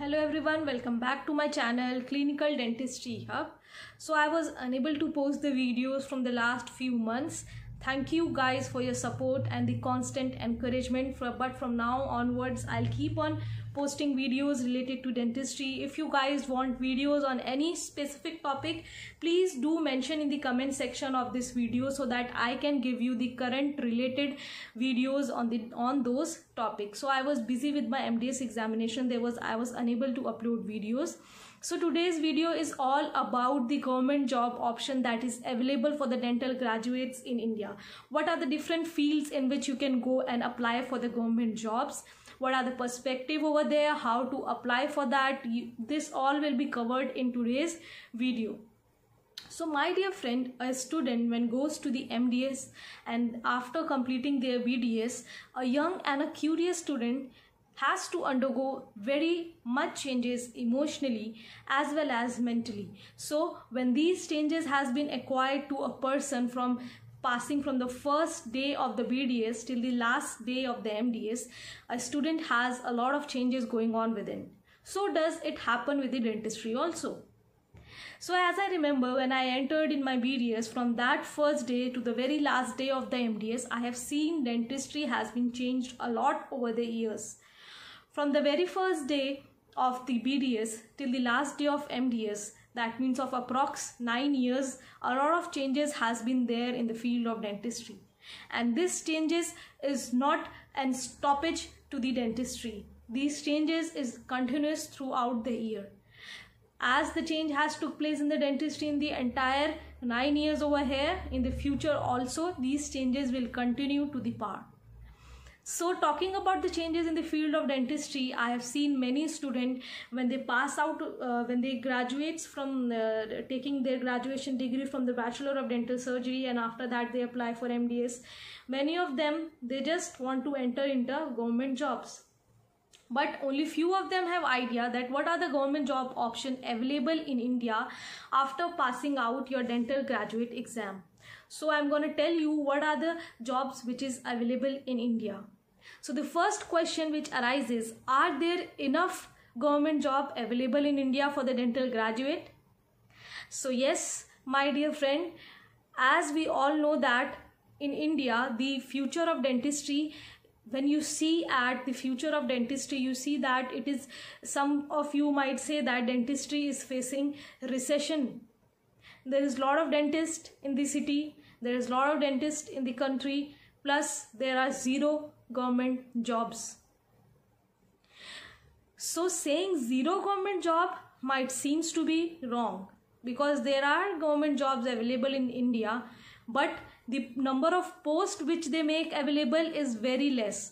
hello everyone welcome back to my channel clinical dentistry hub so i was unable to post the videos from the last few months thank you guys for your support and the constant encouragement for, but from now onwards i'll keep on posting videos related to dentistry. If you guys want videos on any specific topic, please do mention in the comment section of this video so that I can give you the current related videos on the on those topics. So I was busy with my MDS examination. There was I was unable to upload videos. So today's video is all about the government job option that is available for the dental graduates in India. What are the different fields in which you can go and apply for the government jobs? What are the perspective over there? How to apply for that? You, this all will be covered in today's video. So my dear friend, a student when goes to the MDS and after completing their BDS, a young and a curious student has to undergo very much changes emotionally as well as mentally so when these changes has been acquired to a person from passing from the first day of the BDS till the last day of the MDS, a student has a lot of changes going on within. So does it happen with the dentistry also. So as I remember when I entered in my BDS from that first day to the very last day of the MDS, I have seen dentistry has been changed a lot over the years. From the very first day of the BDS till the last day of MDS, that means of approx 9 years, a lot of changes has been there in the field of dentistry. And this changes is not an stoppage to the dentistry. These changes is continuous throughout the year. As the change has took place in the dentistry in the entire 9 years over here, in the future also these changes will continue to the part. So talking about the changes in the field of dentistry, I have seen many students when they pass out, uh, when they graduates from uh, taking their graduation degree from the Bachelor of Dental Surgery and after that they apply for MDS. Many of them, they just want to enter into government jobs but only few of them have idea that what are the government job option available in india after passing out your dental graduate exam so I'm going to tell you what are the jobs which is available in India. So the first question which arises, are there enough government job available in India for the dental graduate? So yes, my dear friend, as we all know that in India, the future of dentistry when you see at the future of dentistry you see that it is some of you might say that dentistry is facing recession there is lot of dentists in the city there is a lot of dentists in the country plus there are zero government jobs so saying zero government job might seems to be wrong because there are government jobs available in india but the number of posts which they make available is very less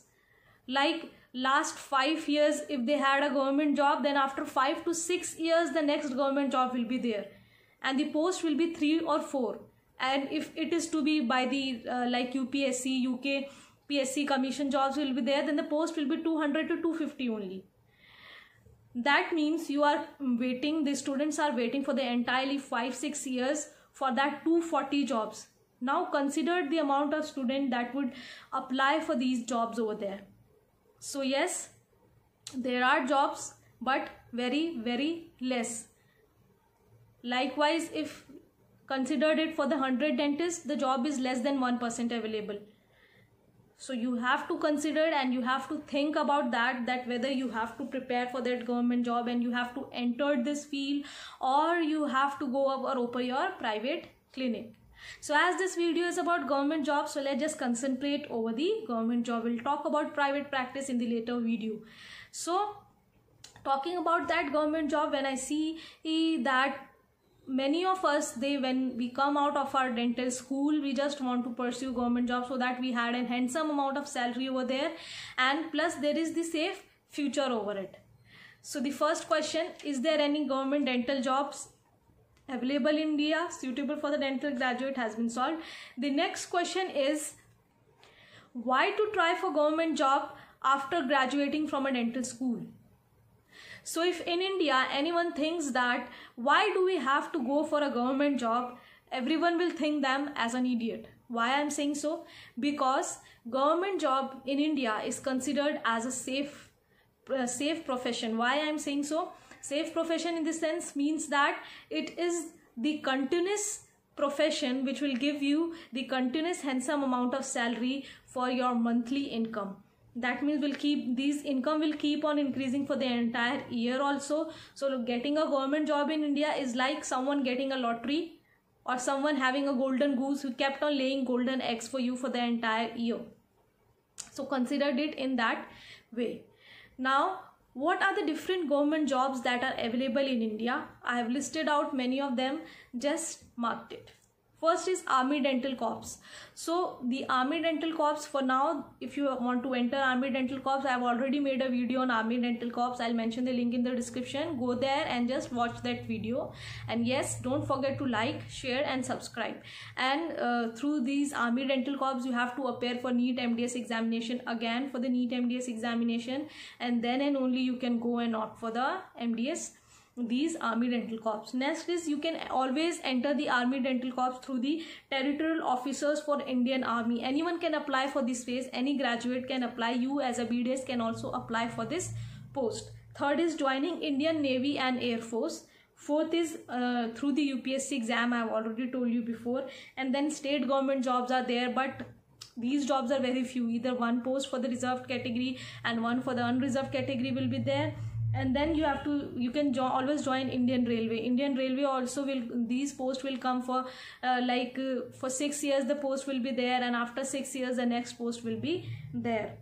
like last 5 years if they had a government job then after 5 to 6 years the next government job will be there and the post will be 3 or 4 and if it is to be by the uh, like UPSC, UK PSC commission jobs will be there, then the post will be 200 to 250 only. That means you are waiting, the students are waiting for the entirely 5-6 years for that 240 jobs. Now consider the amount of student that would apply for these jobs over there. So yes, there are jobs but very very less. Likewise, if considered it for the 100 dentists the job is less than 1% available so you have to consider and you have to think about that that whether you have to prepare for that government job and you have to enter this field or you have to go up or open your private clinic so as this video is about government jobs, so let's just concentrate over the government job. We'll talk about private practice in the later video. So talking about that government job, when I see that many of us they when we come out of our dental school we just want to pursue government job so that we had a handsome amount of salary over there and plus there is the safe future over it so the first question is there any government dental jobs available in india suitable for the dental graduate has been solved the next question is why to try for government job after graduating from a dental school so if in India anyone thinks that why do we have to go for a government job, everyone will think them as an idiot. Why I'm saying so? Because government job in India is considered as a safe, safe profession. Why I'm saying so? Safe profession in this sense means that it is the continuous profession which will give you the continuous handsome amount of salary for your monthly income that means will keep these income will keep on increasing for the entire year also so getting a government job in india is like someone getting a lottery or someone having a golden goose who kept on laying golden eggs for you for the entire year so considered it in that way now what are the different government jobs that are available in india i have listed out many of them just marked it First is Army Dental Corps. So the Army Dental Corps for now, if you want to enter Army Dental Corps, I have already made a video on Army Dental Corps. I'll mention the link in the description. Go there and just watch that video. And yes, don't forget to like, share and subscribe. And uh, through these Army Dental Corps, you have to appear for NEET MDS examination again for the NEET MDS examination. And then and only you can go and opt for the MDS these army dental corps next is you can always enter the army dental corps through the territorial officers for indian army anyone can apply for this phase. any graduate can apply you as a bds can also apply for this post third is joining indian navy and air force fourth is uh, through the upsc exam i have already told you before and then state government jobs are there but these jobs are very few either one post for the reserved category and one for the unreserved category will be there and then you have to you can jo- always join indian railway indian railway also will these posts will come for uh, like uh, for 6 years the post will be there and after 6 years the next post will be there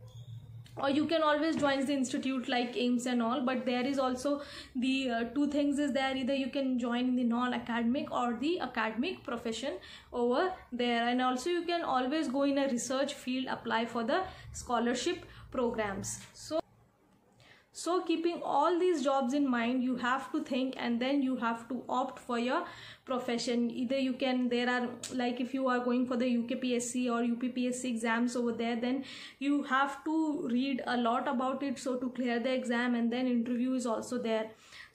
or you can always join the institute like aims and all but there is also the uh, two things is there either you can join the non academic or the academic profession over there and also you can always go in a research field apply for the scholarship programs so so keeping all these jobs in mind, you have to think and then you have to opt for your profession. Either you can, there are like if you are going for the UKPSC or UPPSC exams over there, then you have to read a lot about it. So to clear the exam and then interview is also there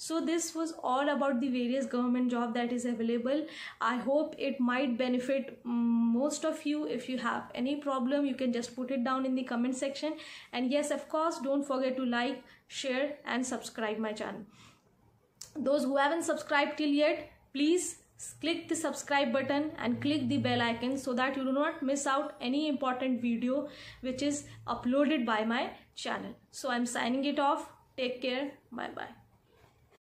so this was all about the various government job that is available i hope it might benefit mm, most of you if you have any problem you can just put it down in the comment section and yes of course don't forget to like share and subscribe my channel those who haven't subscribed till yet please click the subscribe button and click the bell icon so that you do not miss out any important video which is uploaded by my channel so i'm signing it off take care bye bye